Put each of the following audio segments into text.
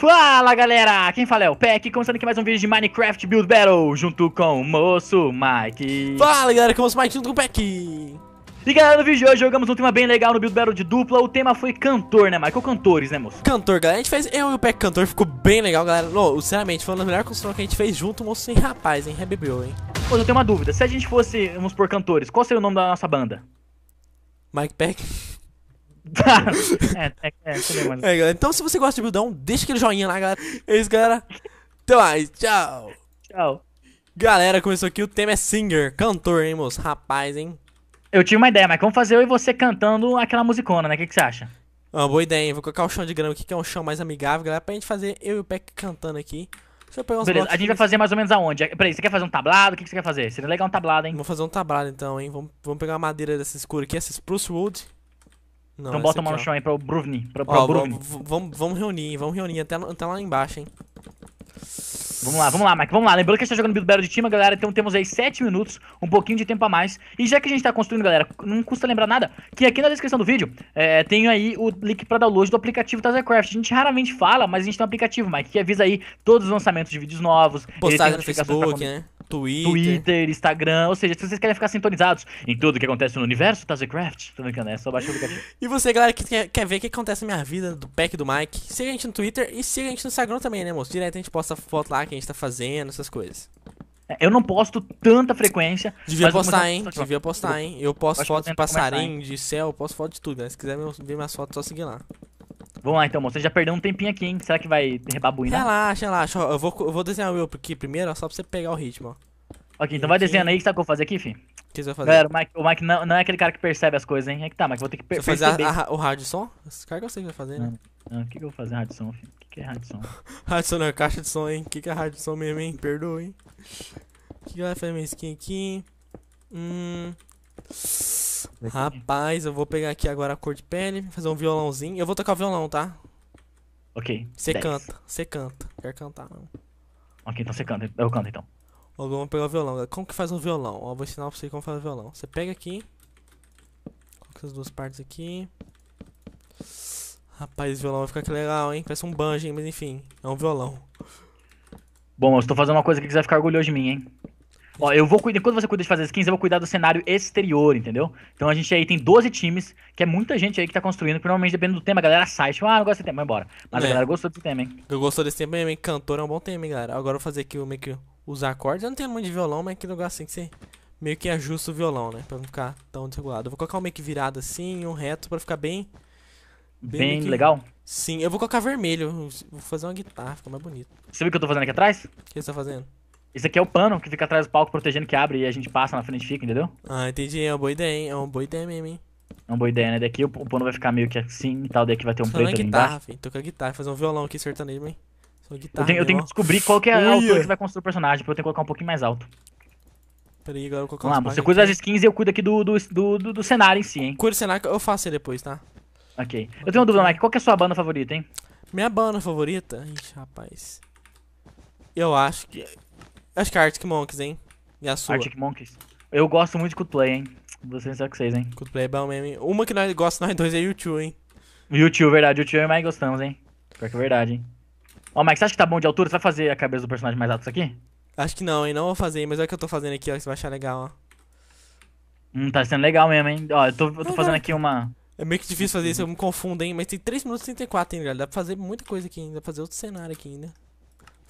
Fala galera, quem fala é o Peck, começando aqui mais um vídeo de Minecraft Build Battle, junto com o moço Mike. Fala galera, que é o moço Mike junto com o Peck. E galera, no vídeo de hoje jogamos um tema bem legal no Build Battle de dupla, o tema foi cantor, né Mike? Ou Cantores, né moço? Cantor, galera, a gente fez eu e o Peck cantor, ficou bem legal galera, Lô, sinceramente, foi uma das melhores construções que a gente fez junto, moço, sem rapaz, hein, rebebeu, hein. Pô, eu tenho uma dúvida, se a gente fosse, vamos por cantores, qual seria o nome da nossa banda? Mike Peck. é, é, é, é, Então, se você gosta de Buildão, deixa aquele joinha lá, galera. É isso, galera. Até mais. Tchau. Tchau. Galera, começou aqui. O tema é singer, cantor, hein, moço? Rapaz, hein? Eu tinha uma ideia, mas vamos fazer eu e você cantando aquela musicona, né? O que, que você acha? Uma ah, boa ideia, hein? Vou colocar o chão de grama aqui, que é um chão mais amigável, galera, pra gente fazer eu e o Peck cantando aqui. Deixa eu pegar uns Beleza, a gente vai fazer mais ou menos aonde? É, peraí, você quer fazer um tablado? O que, que você quer fazer? Seria legal um tablado, hein? Vou fazer um tablado então, hein? Vamos, vamos pegar uma madeira dessa escura aqui, essa spruce wood. Não, então bota uma no chão aí pro o Bruvni. Pra, pra Ó, Bruvni. Vamos, vamos reunir, vamos reunir até, até lá embaixo, hein. Vamos lá, vamos lá, Mike, vamos lá. Lembrando que a gente tá jogando Build Battle de time, galera, então temos aí 7 minutos, um pouquinho de tempo a mais. E já que a gente tá construindo, galera, não custa lembrar nada, que aqui na descrição do vídeo é, tem aí o link pra download do aplicativo TazerCraft. A gente raramente fala, mas a gente tem um aplicativo, Mike, que avisa aí todos os lançamentos de vídeos novos. Postagem no Facebook, né? Twitter. Twitter, Instagram. Ou seja, se vocês querem ficar sintonizados em tudo que acontece no universo Tazercraft, tá tô brincando, é só baixar o aplicativo. E você, galera, que quer, ver o que acontece na minha vida, do Pack do Mike, siga a gente no Twitter e siga a gente no Instagram também, né, moço? Direto a gente posta foto lá que a gente tá fazendo, essas coisas. É, eu não posto tanta frequência. Devia postar, hein? Devia postar, hein? Eu posto foto de passarinho, de céu, eu posto foto de tudo, né? Se quiser ver minhas fotos, só seguir lá. Vamos lá então, moço. já perdeu um tempinho aqui, hein? Será que vai rebabuinar? Relaxa, relaxa. Eu vou, eu vou desenhar o meu aqui primeiro, só pra você pegar o ritmo, ó. Ok, então vai desenhando aí, sabe o que eu vou fazer aqui, fi? O que você vai fazer? Galera, o Mike, o Mike não, não, é aquele cara que percebe as coisas, hein? É que tá, Mike, vou ter que per você perceber. fazer a, a, o rádio som? Esse cara que eu sei que vai fazer, né? Não, não, o que, que eu vou fazer rádio som, fi? O que, que é rádio som? rádio som não é caixa de som, hein? O que, que é rádio som mesmo, hein? Perdoa, hein? O que, que vai fazer minha skin aqui? Hum... Rapaz, eu vou pegar aqui agora a cor de pele, fazer um violãozinho. Eu vou tocar o violão, tá? Ok. Você canta, você canta. Quer cantar, não. Ok, então você canta. Eu canto, então. vamos pegar o violão. Como que faz um violão? Ó, vou ensinar pra você como faz o violão. Você pega aqui. Coloca essas duas partes aqui. Rapaz, esse violão vai ficar que legal, hein? Parece um banjo, hein? Mas enfim, é um violão. Bom, eu estou fazendo uma coisa que você vai ficar orgulhoso de mim, hein? Ó, eu vou cuidar. Quando você cuida de fazer skins, eu vou cuidar do cenário exterior, entendeu? Então a gente aí tem 12 times, que é muita gente aí que tá construindo, que dependendo do tema, a galera sai, tipo, ah, não gosto desse tema, vai embora. Mas é. a galera gostou desse tema, hein? Eu gostou desse tema hein? Cantor é um bom tema, hein, galera. Agora eu vou fazer aqui o meio que os acordes. Eu não tenho muito de violão, mas que aquele lugar assim que você meio que ajusta o violão, né? Pra não ficar tão desregulado. Eu vou colocar um meio que virado assim, um reto, pra ficar bem. Bem, bem que... legal? Sim, eu vou colocar vermelho. Vou fazer uma guitarra, fica mais bonito. Você viu o que eu tô fazendo aqui atrás? O que você tá fazendo? Esse aqui é o pano que fica atrás do palco protegendo que abre e a gente passa na frente e fica, entendeu? Ah, entendi. É uma boa ideia, hein? É uma boa ideia mesmo, hein? É uma boa ideia, né? Daqui o, pano vai ficar meio que assim e tal, daqui vai ter um preto ali guitarra, embaixo. Tô com a guitarra, fazer um violão aqui sertanejo, hein? Só guitarra, eu tenho, eu tenho que descobrir qual que é a altura que vai construir o personagem, pra eu ter que colocar um pouquinho mais alto. aí, agora eu vou colocar Vamos lá, você cuida das skins e eu cuido aqui do, do, do, do, do cenário em si, hein? Cuida do cenário, eu faço ele depois, tá? Ok. Eu tenho uma dúvida, Mike. Qual que é a sua banda favorita, hein? Minha banda favorita? Ixi, rapaz. Eu acho que... Acho que é Arctic Monkeys, hein? E a sua? Arctic Monkeys. Eu gosto muito de Coldplay, hein? Vou ser que vocês, hein? Coldplay é bom mesmo. Hein? Uma que nós gostamos, nós dois, é YouTube, hein? YouTube, verdade. YouTube é mais gostamos, hein? Pior que é verdade, hein? Ó, Mike, você acha que tá bom de altura? Você vai fazer a cabeça do personagem mais alto isso aqui? Acho que não, hein? Não vou fazer, mas olha o que eu tô fazendo aqui, ó. Que você vai achar legal, ó. Hum, tá sendo legal mesmo, hein? Ó, eu tô, eu tô fazendo aqui uma... É meio que difícil fazer isso, eu me confundo, hein? Mas tem 3 minutos e 34 hein, galera. Dá pra fazer muita coisa aqui ainda. Dá pra fazer outro cenário aqui ainda.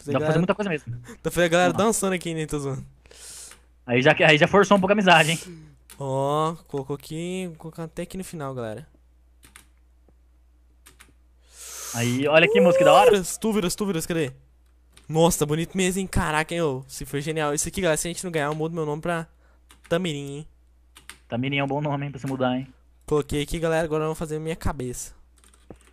Fazer fazendo galera... fazer muita coisa mesmo. tá fazendo a galera dançando aqui, nem né, tô zoando. Aí já, aí já forçou um pouco a amizade, hein? Ó, oh, colocou aqui, vou colocar até aqui no final, galera. Aí, olha que uh, música da hora. Túviras, túviras, cadê? Nossa, bonito mesmo, hein? Caraca, hein, ô. Se foi genial. Isso aqui, galera, se a gente não ganhar, eu mudo meu nome pra Tamirim, hein? Tamirim é um bom nome, hein, pra se mudar, hein? Coloquei aqui, galera, agora eu vou fazer minha cabeça.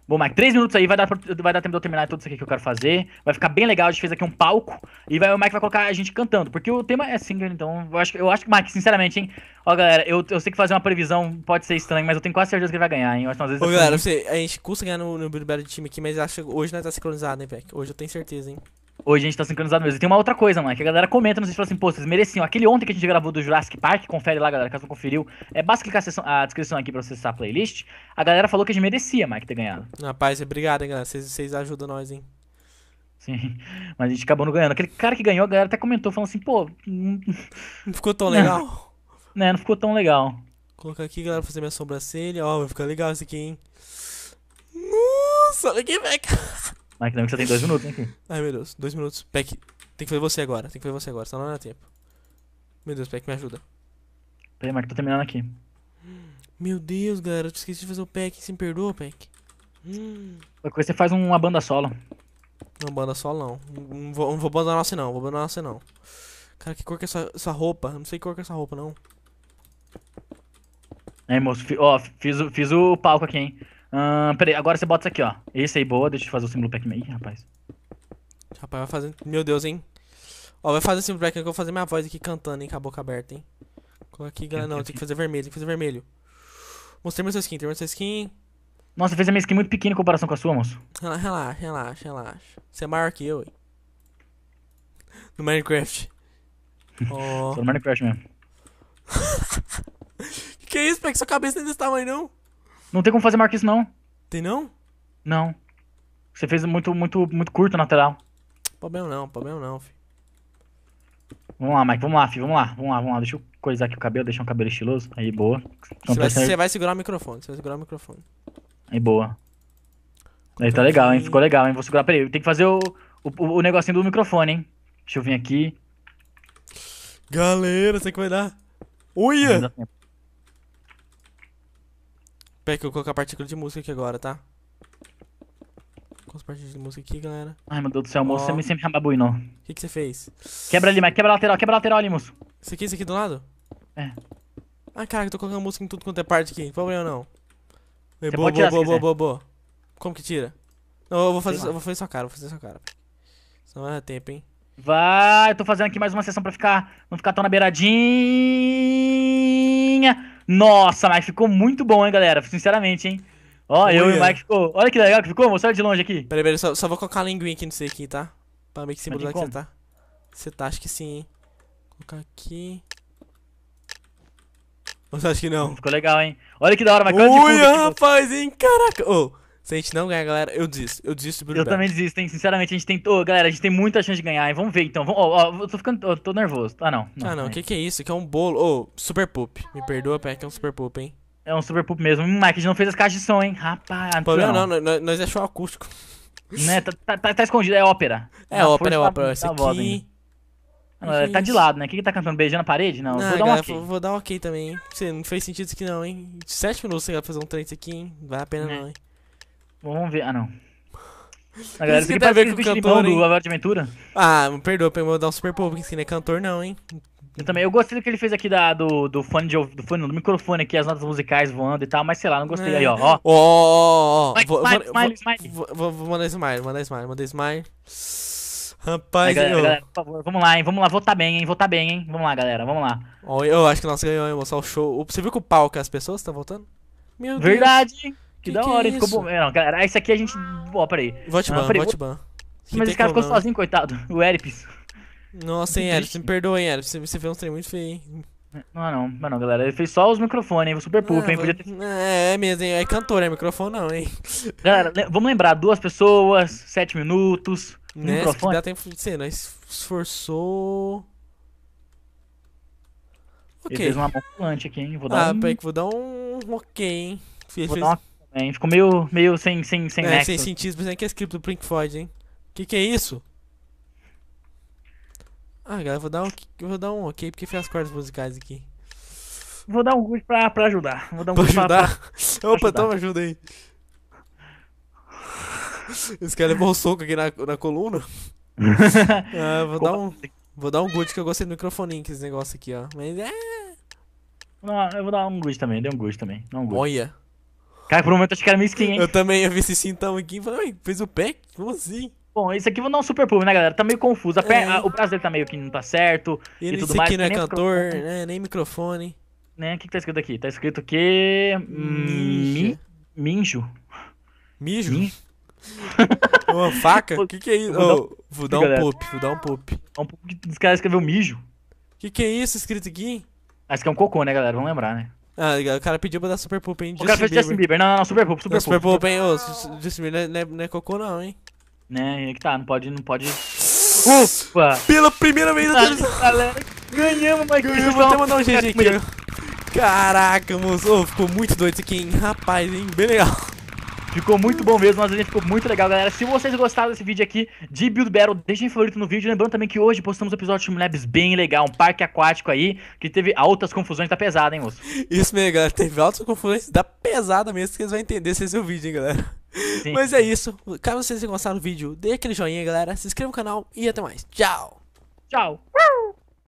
Bom, Mike, três minutos aí, vai dar, vai dar tempo de eu terminar tudo isso aqui que eu quero fazer. Vai ficar bem legal, a gente fez aqui um palco. E vai, o Mike vai colocar a gente cantando, porque o tema é single, então eu acho, eu acho que, Mike, sinceramente, hein? Ó, galera, eu, eu sei que fazer uma previsão pode ser estranho, mas eu tenho quase certeza que ele vai ganhar, hein? Eu acho que às vezes. Ô, é galera, sei, a gente custa ganhar no, no Big de time aqui, mas acho que hoje nós tá sincronizado, hein, Peck? Hoje eu tenho certeza, hein? Hoje a gente tá sincronizado mesmo. E tem uma outra coisa, mano, que a galera comenta, nos sei se fala assim, pô, vocês mereciam. Aquele ontem que a gente gravou do Jurassic Park, confere lá, galera, caso não conferiu. É, basta clicar a, a descrição aqui pra você acessar a playlist. A galera falou que a gente merecia, Mike, ter ganhado. Rapaz, obrigado, hein, galera. Vocês ajudam nós, hein. Sim, mas a gente acabou não ganhando. Aquele cara que ganhou, a galera até comentou, falando assim, pô... Hum, não ficou tão legal. né, não ficou tão legal. Vou colocar aqui, galera, pra fazer minha sobrancelha. Ó, vai ficar legal isso aqui, hein. Nossa, olha que velho. Mas que você tem dois minutos, enfim. Ai, meu Deus, dois minutos. Peck, tem que fazer você agora, tem que fazer você agora, senão não dá tempo. Meu Deus, Peck, me ajuda. Peraí, Mark, tô terminando aqui. Meu Deus, galera, eu esqueci de fazer o Peck, você me perdoa, Peck. Hum. Você faz uma banda solo. Não, banda solo não. Não vou, não nossa não, vou abandonar nossa não. Cara, que cor que é essa, essa roupa? Não sei que cor que é essa roupa, não. É, moço, ó, fiz, fiz o palco aqui, hein. Hum, peraí, agora você bota isso aqui, ó. Esse aí, boa. Deixa eu fazer o símbolo Pac-Man. rapaz. Rapaz, vai fazer... Meu Deus, hein? Ó, vai fazer o símbolo Pac-Man que eu vou fazer minha voz aqui cantando, hein? Com a boca aberta, hein? Coloca aqui, galera. Não, tem que fazer vermelho. Tem que fazer vermelho. Mostrei meu seu skin. meu seu skin. Nossa, fez a minha skin muito pequena em comparação com a sua, moço. Relaxa, relaxa, relaxa. Você é maior que eu, hein? No Minecraft. oh. no Minecraft mesmo. que, é isso, Peck? Sua cabeça não é desse tamanho, não? Não tem como fazer maior que isso, não. Tem não? Não. Você fez muito, muito, muito curto natural. lateral. Problema não, problema não, filho. Vamos lá, Mike, vamos lá, filho, vamos lá, vamos lá, vamos lá. Deixa eu coisar aqui o cabelo, deixar um cabelo estiloso. Aí, boa. Então, você, vai, vai, segurar o microfone, você vai segurar o microfone. Aí, boa. Aí tá então, legal, hein? Ficou legal, hein? Vou segurar, peraí, tem que fazer o, o, o negocinho do microfone, hein? Deixa eu vir aqui. Galera, você que vai dar. Uia! Peraí que eu vou colocar a partícula de música aqui agora, tá? Com as partículas de música aqui, galera. Ai, meu Deus do céu, moço, você me sempre rababui, O que, que você fez? Quebra ali, mas quebra a lateral, quebra a lateral ali, moço. Isso aqui, isso aqui do lado? É. Ah, caraca, eu tô colocando música em tudo quanto é parte aqui. Problema não. Ei, boa, boa, boa, boa, boa, boa. Como que tira? Não, eu vou fazer, eu vou fazer sua cara, vou fazer sua cara. Senão vai dar tempo, hein? Vai, eu tô fazendo aqui mais uma sessão pra ficar. Não ficar tão na beiradinha. Nossa, mas ficou muito bom, hein, galera? Sinceramente, hein? Ó, Olha. eu e o Mike ficou. Olha que legal que ficou, mostrar de longe aqui. Peraí, peraí, só, só, vou colocar a linguinha aqui sei aqui, tá? Pra meio que simbolizar é que você tá. Você tá, acho que sim, hein? Vou colocar aqui. Você acha que não? Ficou legal, hein? Olha que da hora, Mike. É Ui, rapaz, hein? Caraca! Ô. Oh. Se a gente não ganhar, galera, eu desisto. Eu desisto do Bruno Eu também desisto, hein? Sinceramente, a gente tem. Ô, oh, galera, a gente tem muita chance de ganhar, hein? Vamos ver então. Vamos... Oh, oh, eu tô ficando. eu tô nervoso. Ah, não. não ah, não. É o é. que, que é isso? Que é um bolo. Ô, super poop. Me perdoa, Que é um super poop, hein? É um super poop mesmo. Mike, hum, a gente não fez as caixas de som, hein? Rapaz. Problema não, não. não nós achou é acústico. Né? Tá, tá, tá, tá, escondido, é ópera. É não, ópera, é ópera. Esse aqui. Ah, tá de lado, né? O que, que tá cantando? Beijando a parede? Não, não vou, dar galera, um okay. vou dar um ok também, hein? Não fez sentido isso aqui não, hein? Sete minutos você vai fazer um trem aqui, hein? Vai a pena é. não, hein? Vamos ver. Ah, não. A galera Isso que a tá ver com o cantor, do Lavar de Aventura. Ah, me perdoa eu vou dar um super povo que assim, não é cantor não, hein? Eu também, eu gostei do que ele fez aqui da, do, do fone de do fone, do microfone aqui, as notas musicais voando e tal, mas sei lá, não gostei. É. Aí, ó, ó. Ó, ó, Vou mandar smile, mandar smile, mandar smile. Rapaz, galera, eu... galera, por favor, vamos lá, hein? Vamos lá, votar bem, hein? Votar bem, hein? Vamos lá, galera, vamos lá. Oh, eu acho que nós ganhamos, hein? Mostrar o show. Você viu que o pau que é as pessoas estão voltando? Meu Verdade. Deus. Verdade. Que, da hora, que é ficou bom. Não, galera, esse aqui a gente. Ó, peraí. Votban, ah, Votban. Mas esse cara ficou né? sozinho, coitado. O Eripis. Nossa, hein, Eripis, me perdoa, hein, Eripis. Você fez um trem muito feio, hein. Não, não, não, não, galera. Ele fez só os microfones, hein? Super pulp, ah, hein? Podia ter... É, é mesmo, hein? É cantor, é microfone não, hein? Galera, vamos lembrar, duas pessoas, sete minutos. Né? microfone. Dá tempo de ser, nós né, esforçou. Ok. Ele fez uma mão aqui, hein? Vou dar ah, um. Ah, peraí, vou dar um ok, hein? Vou fez... dar uma né? A ficou meio, meio sem, sem, sem é, Sem sentido, mas é que é script do Pink Floyd, hein? Que que é isso? Ah, galera, vou dar um, vou dar um ok porque fez as cordas musicais aqui. Vou dar um good pra, pra ajudar. Vou dar um pra ajudar? Pra, pra, Opa, pra toma ajuda aí. Esse cara levou um soco aqui na, na coluna. ah, vou, dar um, vou dar um good que eu gostei do microfone com esse negócio aqui, ó. Mas é. eu vou dar um good também, dei um good também. Não um good. Olha. Cara, por um momento eu achei que era hein? Eu também ia ver esse cintão aqui e falei, fez o pé? Como assim? Bom, isso aqui vou dar um super pub, né, galera? Tá meio confuso. É. A, o prazer tá meio que não tá certo. E, e tudo mais. aqui não é nem cantor, microfone. Tá né? Nem microfone. Né? O que, que tá escrito aqui? Tá escrito que. Mi... Minjo. Mijo? Uma faca? O que, que é isso? Vou, oh, vou dar um pop, vou é dar um pop. Um pop que os caras escreveu mijo. O que, que é isso escrito aqui? Acho que é um cocô, né, galera? Vamos lembrar, né? Ah, tá o cara pediu pra dar Super Poop, hein? O Justin cara fez Bieber. Justin Bieber. Não, não, Super Poop, Super não, Poop. Super Poop, hein? Ô, Justin Bieber não é, não é cocô não, hein? Né, é que tá, não pode, não pode... Ufa! Pela primeira vez na televisão! Galera, ganhamos, mas ganhamos. Vou até mandar um GG aqui. Caraca, moço, oh, ficou muito doido isso aqui, hein? Rapaz, hein? Bem legal. Ficou muito bom mesmo, mas a gente ficou muito legal, galera. Se vocês gostaram desse vídeo aqui de Build Battle, deixem favorito no vídeo. Lembrando também que hoje postamos um episódio de Labs bem legal, um parque aquático aí, que teve altas confusões, tá pesado, hein, moço? Isso mesmo, galera. Teve altas confusões, dá tá pesada mesmo, que vocês vão entender se esse é o vídeo, hein, galera. Sim. Mas é isso. Caso vocês tenham gostado do vídeo, dê aquele joinha, galera. Se inscreva no canal e até mais. Tchau! Tchau!